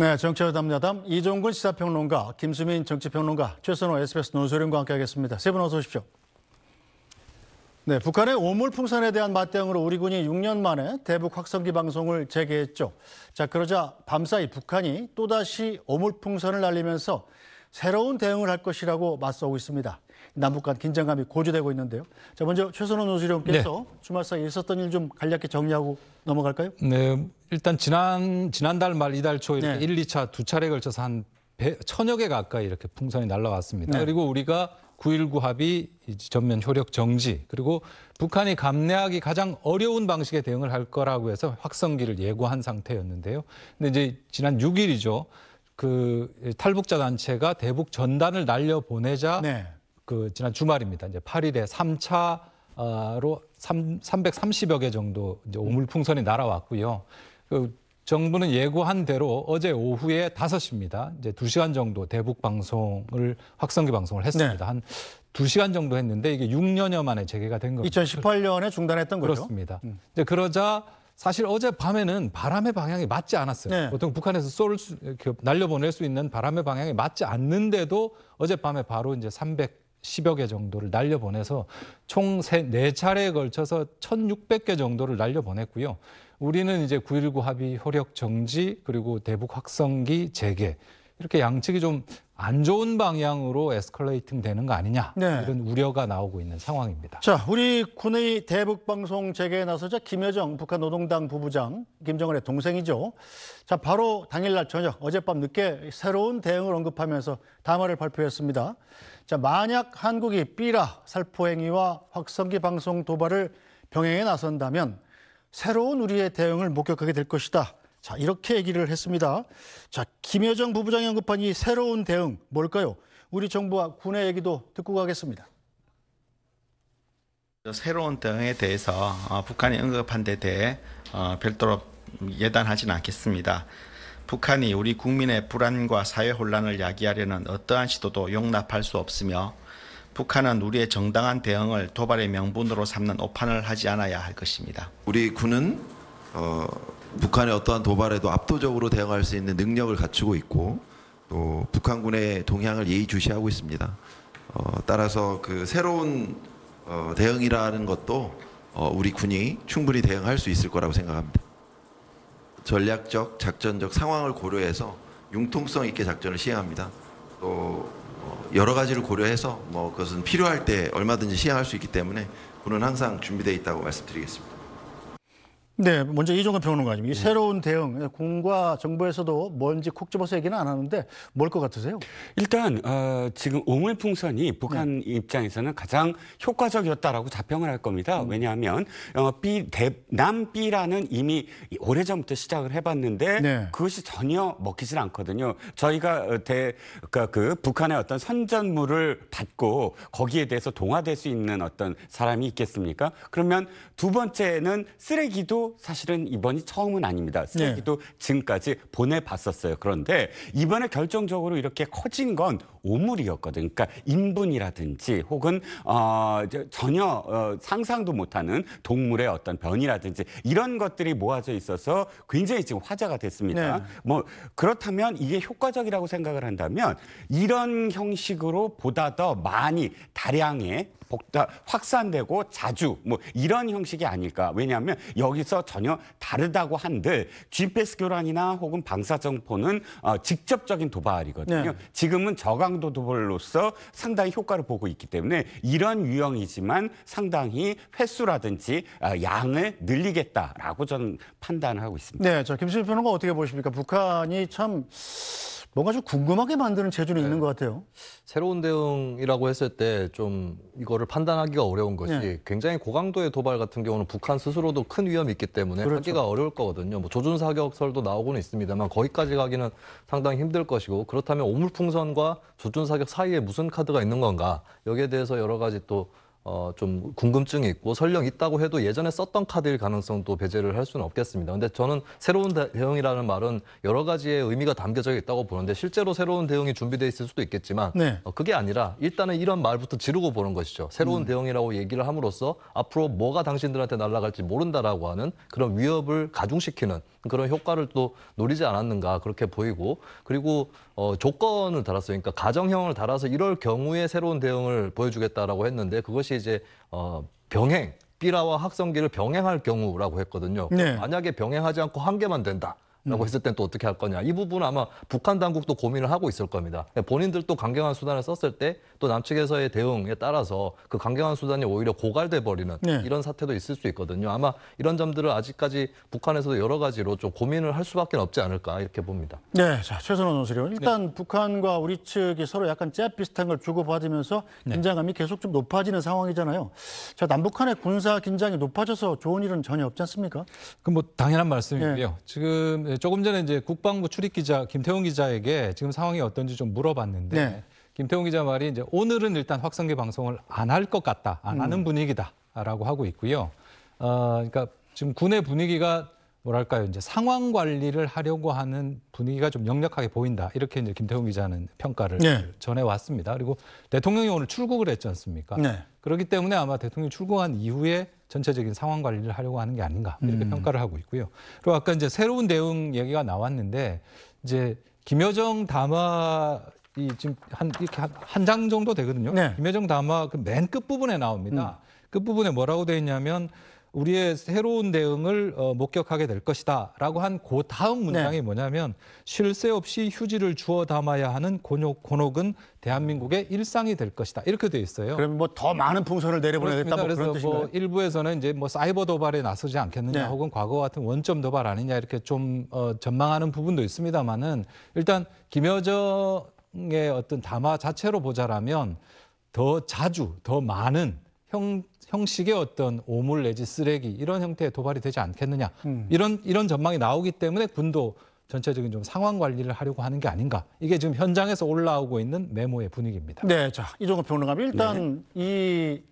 네, 정치와 담야담 이종근 시사평론가, 김수민 정치평론가, 최선호 SBS 논설위원과 함께하겠습니다. 세 분 어서 오십시오. 네, 북한의 오물풍선에 대한 맞대응으로 우리 군이 6년 만에 대북 확성기 방송을 재개했죠. 자, 그러자 밤사이 북한이 또다시 오물풍선을 날리면서 새로운 대응을 할 것이라고 맞서고 있습니다. 남북 간 긴장감이 고조되고 있는데요. 자, 먼저 최선호 노지령께서 네. 주말 사이 있었던 일 좀 간략히 정리하고 넘어갈까요? 네, 일단 지난 지난달 말 이달 초 이렇게 네. 1, 2차 두 차례 걸쳐서 한 배, 천여 개 가까이 이렇게 풍선이 날라왔습니다. 네. 그리고 우리가 9.19 합의 전면 효력 정지 그리고 북한이 감내하기 가장 어려운 방식의 대응을 할 거라고 해서 확성기를 예고한 상태였는데요. 근데 이제 지난 6일이죠. 그 예, 탈북자 단체가 대북 전단을 날려 보내자 네. 그 지난 주말입니다. 이제 8일에 3차로 3, 3 0여개 정도 이제 오물풍선이 날아왔고요. 그 정부는 예고한 대로 어제 오후에 5시입니다. 이제 2시간 정도 대북 방송을 확성기 방송을 했습니다. 네. 한 2시간 정도 했는데 이게 6년여 만에 재개가 된 거죠. 2018년에 중단했던 거죠. 그렇습니다. 음. 이제 그러자 사실 어젯밤에는 바람의 방향이 맞지 않았어요. 네. 보통 북한에서 쏠 수, 날려보낼 수 있는 바람의 방향이 맞지 않는데도 어젯밤에 바로 이제 310여 개 정도를 날려보내서 총 세, 4차례에 걸쳐서 1,600개 정도를 날려보냈고요. 우리는 이제 9.19 합의 효력 정지 그리고 대북 확성기 재개 이렇게 양측이 좀안 좋은 방향으로 에스컬레이팅 되는 거 아니냐 네. 이런 우려가 나오고 있는 상황입니다. 자, 우리 군의 대북 방송 재개에 나서자 김여정 북한 노동당 부부장 김정은의 동생이죠. 자, 바로 당일날 저녁 어젯밤 늦게 새로운 대응을 언급하면서 담화를 발표했습니다. 자, 만약 한국이 삐라 살포행위와 확성기 방송 도발을 병행에 나선다면 새로운 우리의 대응을 목격하게 될 것이다. 자, 이렇게 얘기를 했습니다. 자, 김여정 부부장이 언급한 이 새로운 대응 뭘까요? 우리 정부와 군의 얘기도 듣고 가겠습니다. 새로운 대응에 대해서 어, 북한이 언급한 데 대해 어, 별도로 예단하진 않겠습니다. 북한이 우리 국민의 불안과 사회 혼란을 야기하려는 어떠한 시도도 용납할 수 없으며 북한은 우리의 정당한 대응을 도발의 명분으로 삼는 오판을 하지 않아야 할 것입니다. 우리 군은 어, 북한의 어떠한 도발에도 압도적으로 대응할 수 있는 능력을 갖추고 있고 또 북한군의 동향을 예의주시하고 있습니다. 어, 따라서 그 새로운 어, 대응이라는 것도 어, 우리 군이 충분히 대응할 수 있을 거라고 생각합니다. 전략적, 작전적 상황을 고려해서 융통성 있게 작전을 시행합니다. 또 어, 여러 가지를 고려해서 뭐 그것은 필요할 때 얼마든지 시행할 수 있기 때문에 군은 항상 준비되어 있다고 말씀드리겠습니다. 네, 먼저 이종관 평론가님, 이 네. 새로운 대응, 공과 정부에서도 뭔지 콕 집어서 얘기는 안 하는데 뭘 것 같으세요? 일단 어, 지금 오물풍선이 북한 네. 입장에서는 가장 효과적이었다라고 자평을 할 겁니다. 음. 왜냐하면 어, B, 대, 남 B라는 이미 오래전부터 시작을 해봤는데 네. 그것이 전혀 먹히질 않거든요. 저희가 어, 대, 그그 그러니까 북한의 어떤 선전물을 받고 거기에 대해서 동화될 수 있는 어떤 사람이 있겠습니까? 그러면 두 번째는 쓰레기도 사실은 이번이 처음은 아닙니다. 네. 쓰레기도 네. 지금까지 보내봤었어요. 그런데 이번에 결정적으로 이렇게 커진 건 오물이었거든요. 그러니까 인분이라든지 혹은 어, 전혀 어, 상상도 못하는 동물의 어떤 변이라든지 이런 것들이 모아져 있어서 굉장히 지금 화제가 됐습니다. 네. 뭐 그렇다면 이게 효과적이라고 생각을 한다면 이런 형식으로 보다 더 많이 다량의 복다, 확산되고 자주 뭐 이런 형식이 아닐까. 왜냐하면 여기서 전혀 다르다고 한들 GPS 교란이나 혹은 방사정포는 어, 직접적인 도발이거든요. 네. 지금은 저강도 도발로서 상당히 효과를 보고 있기 때문에 이런 유형이지만 상당히 횟수라든지 어, 양을 늘리겠다라고 저는 판단을 하고 있습니다. 네, 저 김수일 변호가 어떻게 보십니까? 북한이 참 뭔가 좀 궁금하게 만드는 재주는 네. 있는 것 같아요. 새로운 대응이라고 했을 때좀이거 거를 판단하기가 어려운 것이 네. 굉장히 고강도의 도발 같은 경우는 북한 스스로도 큰 위험이 있기 때문에 그렇죠. 하기가 어려울 거거든요. 뭐 조준 사격설도 나오고는 있습니다만 거기까지 가기는 상당히 힘들 것이고 그렇다면 오물풍선과 조준 사격 사이에 무슨 카드가 있는 건가 여기에 대해서 여러 가지 또 어, 좀 궁금증이 있고 설령 있다고 해도 예전에 썼던 카드일 가능성도 배제를 할 수는 없겠습니다. 근데 저는 새로운 대응이라는 말은 여러 가지의 의미가 담겨져 있다고 보는데 실제로 새로운 대응이 준비돼 있을 수도 있겠지만 네. 어, 그게 아니라 일단은 이런 말부터 지르고 보는 것이죠. 새로운 음. 대응이라고 얘기를 함으로써 앞으로 뭐가 당신들한테 날아갈지 모른다라고 하는 그런 위협을 가중시키는 그런 효과를 또 노리지 않았는가 그렇게 보이고 그리고 어, 조건을 달았으니까 가정형을 달아서 이럴 경우에 새로운 대응을 보여주겠다라고 했는데 그것이 이것 이제 어, 병행, 삐라와 학성기를 병행할 경우라고 했거든요. 네. 만약에 병행하지 않고 한 개만 된다. 라고 음. 했을 땐또 어떻게 할 거냐. 이 부분은 아마 북한 당국도 고민을 하고 있을 겁니다. 네, 본인들도 강경한 수단을 썼을 때 또 남측에서의 대응에 따라서 그 강경한 수단이 오히려 고갈돼 버리는 네. 이런 사태도 있을 수 있거든요. 아마 이런 점들을 아직까지 북한에서도 여러 가지로 좀 고민을 할 수밖에 없지 않을까 이렇게 봅니다. 네, 자 최선호 논술위요 일단 네. 북한과 우리 측이 서로 약간 잽 비슷한 걸 주고받으면서 네. 긴장감이 네. 계속 좀 높아지는 상황이잖아요. 자 남북한의 군사 긴장이 높아져서 좋은 일은 전혀 없지 않습니까? 그 뭐 당연한 말씀이고요. 네. 지금 네, 조금 전에 이제 국방부 출입 기자 김태훈 기자에게 지금 상황이 어떤지 좀 물어봤는데 네. 김태훈 기자 말이 이제 오늘은 일단 확성기 방송을 안 할 것 같다, 안 아, 하는 음. 분위기다라고 하고 있고요. 어, 그러니까 지금 군의 분위기가 뭐랄까요 이제 상황 관리를 하려고 하는 분위기가 좀 역력하게 보인다 이렇게 이제 김태훈 기자는 평가를 네. 전해 왔습니다. 그리고 대통령이 오늘 출국을 했지 않습니까? 네. 그렇기 때문에 아마 대통령이 출국한 이후에 전체적인 상황 관리를 하려고 하는 게 아닌가 이렇게 음. 평가를 하고 있고요. 그리고 아까 이제 새로운 대응 얘기가 나왔는데 이제 김여정 담화 이 지금 한 이렇게 한 장 정도 되거든요. 네. 김여정 담화 그 맨 끝 부분에 나옵니다. 음. 끝 부분에 뭐라고 돼 있냐면 우리의 새로운 대응을 어, 목격하게 될 것이다라고 한 그 다음 네. 문장이 네. 뭐냐면 쉴 새 없이 휴지를 주워 담아야 하는 곤욕, 곤혹은 대한민국의 일상이 될 것이다 이렇게 돼 있어요. 그럼 뭐더 많은 풍선을 내려보내겠다 뭐 그래서 뭐 일부에서는 이제 뭐 사이버 도발에 나서지 않겠느냐 네. 혹은 과거 같은 원점 도발 아니냐 이렇게 좀 어, 전망하는 부분도 있습니다만은 일단 김여정의 어떤 담화 자체로 보자라면 더 자주 더 많은 형, 형식의 어떤 오물 내지 쓰레기 이런 형태의 도발이 되지 않겠느냐 음. 이런 이런 전망이 나오기 때문에 군도 전체적인 좀 상황 관리를 하려고 하는 게 아닌가 이게 지금 현장에서 올라오고 있는 메모의 분위기입니다. 네, 자 이종호 평론가 일단 네. 이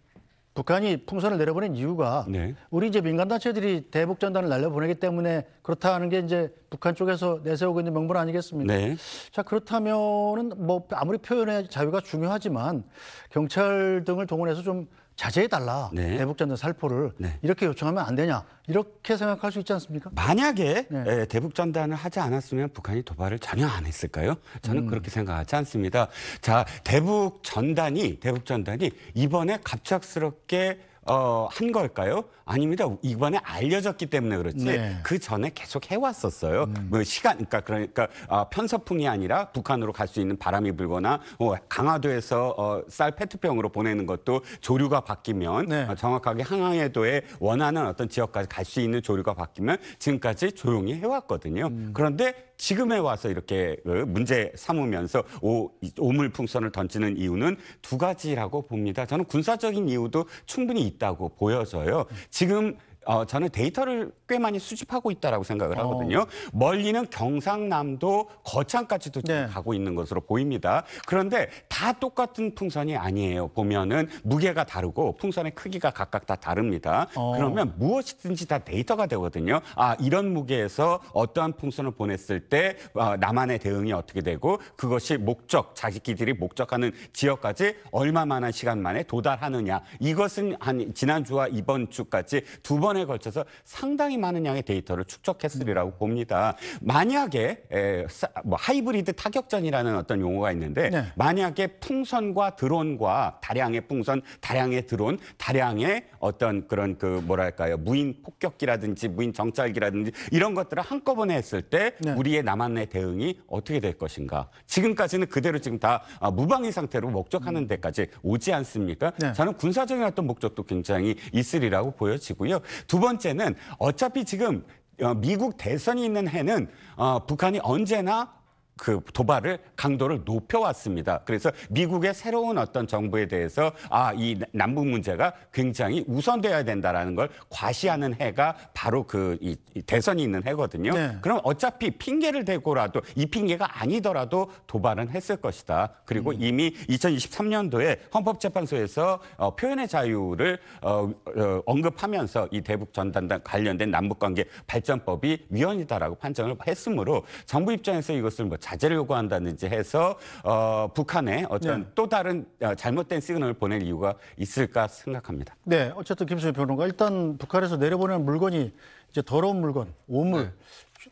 북한이 풍선을 내려보낸 이유가 네. 우리 이제 민간 단체들이 대북 전단을 날려보내기 때문에 그렇다는 게 이제 북한 쪽에서 내세우고 있는 명분 아니겠습니까? 네. 자 그렇다면은 뭐 아무리 표현의 자유가 중요하지만 경찰 등을 동원해서 좀 자제해달라. 네. 대북전단 살포를 네. 이렇게 요청하면 안 되냐. 이렇게 생각할 수 있지 않습니까? 만약에 네. 예, 대북전단을 하지 않았으면 북한이 도발을 전혀 안 했을까요? 저는 음. 그렇게 생각하지 않습니다. 자, 대북전단이, 대북전단이 이번에 갑작스럽게 어, 한 걸까요? 아닙니다. 이번에 알려졌기 때문에 그렇지. 네. 그 전에 계속 해왔었어요. 음. 뭐 시간, 그러니까 그러니까 어, 편서풍이 아니라 북한으로 갈 수 있는 바람이 불거나 어, 강화도에서 어, 쌀 페트병으로 보내는 것도 조류가 바뀌면 네. 어, 정확하게 항해도에 원하는 어떤 지역까지 갈 수 있는 조류가 바뀌면 지금까지 조용히 해왔거든요. 음. 그런데 지금에 와서 이렇게 그 문제 삼으면서 오, 오물풍선을 던지는 이유는 두 가지라고 봅니다. 저는 군사적인 이유도 충분히 있다고 보여서요. 지금 어, 저는 데이터를 꽤 많이 수집하고 있다라고 생각을 어. 하거든요. 어. 멀리는 경상남도 거창까지도 네. 가고 있는 것으로 보입니다. 그런데 다 똑같은 풍선이 아니에요. 보면은 무게가 다르고 풍선의 크기가 각각 다 다릅니다. 어. 그러면 무엇이든지 다 데이터가 되거든요. 아 이런 무게에서 어떠한 풍선을 보냈을 때 어, 나만의 대응이 어떻게 되고 그것이 목적 자기끼들이 목적하는 지역까지 얼마만한 시간 만에 도달하느냐 이것은 한 지난주와 이번 주까지 두번 기에 걸쳐서 상당히 많은 양의 데이터를 축적했으리라고 봅니다. 만약에 에, 사, 뭐 하이브리드 타격전이라는 어떤 용어가 있는데 네. 만약에 풍선과 드론과 다량의 풍선, 다량의 드론, 다량의 어떤 그런 그 뭐랄까요 무인 폭격기라든지 무인 정찰기라든지 이런 것들을 한꺼번에 했을 때 네. 우리의 남한의 대응이 어떻게 될 것인가? 지금까지는 그대로 지금 다 아, 무방위 상태로 목적하는 데까지 오지 않습니까? 네. 저는 군사적인 어떤 목적도 굉장히 있으리라고 보여지고요. 두 번째는 어차피 지금 어, 미국 대선이 있는 해는 어, 북한이 언제나 그 도발을 강도를 높여왔습니다. 그래서 미국의 새로운 어떤 정부에 대해서 아 이 남북 문제가 굉장히 우선돼야 된다라는 걸 과시하는 해가 바로 그 이 대선이 있는 해거든요. 네. 그럼 어차피 핑계를 대고라도 이 핑계가 아니더라도 도발은 했을 것이다. 그리고 음. 이미 2023년도에 헌법재판소에서 어, 표현의 자유를 어, 어, 언급하면서 이 대북 전단 관련된 남북관계 발전법이 위헌이다라고 판정을 했으므로 정부 입장에서 이것을 뭐 자제를 요구한다든지 해서 어, 북한에 어떤 네. 또 다른 어, 잘못된 시그널을 보낼 이유가 있을까 생각합니다. 네, 어쨌든 김수희 변호가 일단 북한에서 내려보내 물건이 이제 더러운 물건, 오물, 네.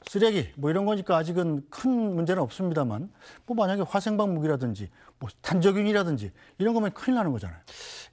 쓰레기 뭐 이런 거니까 아직은 큰 문제는 없습니다만 뭐 만약에 화생방 무기라든지 뭐 탄저균이라든지 이런 거면 큰일 나는 거잖아요.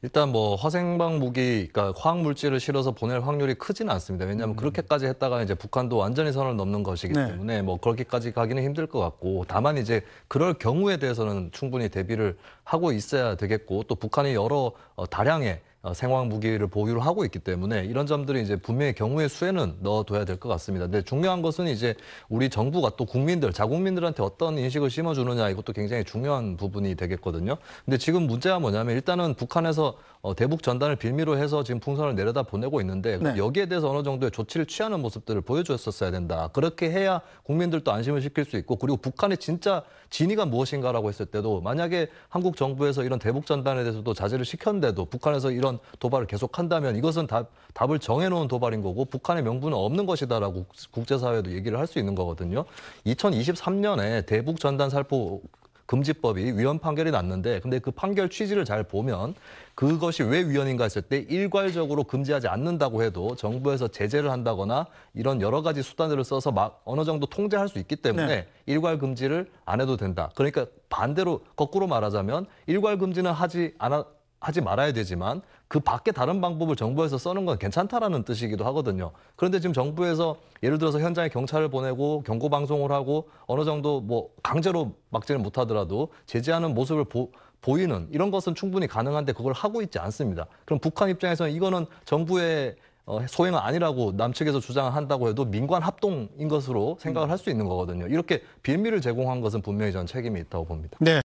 일단 뭐 화생방 무기, 그러니까 화학 물질을 실어서 보낼 확률이 크지는 않습니다. 왜냐하면 음. 그렇게까지 했다가 이제 북한도 완전히 선을 넘는 것이기 네. 때문에 뭐 그렇게까지 가기는 힘들 것 같고 다만 이제 그럴 경우에 대해서는 충분히 대비를 하고 있어야 되겠고 또 북한이 여러 어, 다량의 어, 생화학 무기를 보유를 하고 있기 때문에 이런 점들이 이제 분명히 경우의 수에는 넣어둬야 될 것 같습니다. 근데 중요한 것은 이제 우리 정부가 또 국민들, 자국민들한테 어떤 인식을 심어주느냐 이것도 굉장히 중요한 부분이 되겠거든요. 근데 지금 문제가 뭐냐면 일단은 북한에서 어, 대북 전단을 빌미로 해서 지금 풍선을 내려다 보내고 있는데 네. 여기에 대해서 어느 정도의 조치를 취하는 모습들을 보여줬었어야 된다. 그렇게 해야 국민들도 안심을 시킬 수 있고 그리고 북한의 진짜 진위가 무엇인가라고 했을 때도 만약에 한국 정부에서 이런 대북 전단에 대해서도 자제를 시켰는데도 북한에서 이런 이런 도발을 계속한다면 이것은 답, 답을 정해놓은 도발인 거고 북한의 명분은 없는 것이다라고 국제사회도 얘기를 할 수 있는 거거든요. 2023년에 대북 전단 살포 금지법이 위헌 판결이 났는데 근데 그 판결 취지를 잘 보면 그것이 왜 위헌인가 했을 때 일괄적으로 금지하지 않는다고 해도 정부에서 제재를 한다거나 이런 여러 가지 수단들을 써서 막 어느 정도 통제할 수 있기 때문에 네. 일괄 금지를 안 해도 된다. 그러니까 반대로 거꾸로 말하자면 일괄 금지는 하지 않아 하지 말아야 되지만 그 밖에 다른 방법을 정부에서 써는 건 괜찮다라는 뜻이기도 하거든요. 그런데 지금 정부에서 예를 들어서 현장에 경찰을 보내고 경고 방송을 하고 어느 정도 뭐 강제로 막지는 못하더라도 제재하는 모습을 보, 보이는 이런 것은 충분히 가능한데 그걸 하고 있지 않습니다. 그럼 북한 입장에서는 이거는 정부의 어, 소행은 아니라고 남측에서 주장한다고 을 해도 민관 합동인 것으로 생각을 음. 할수 있는 거거든요. 이렇게 빌미를 제공한 것은 분명히 저는 책임이 있다고 봅니다. 네.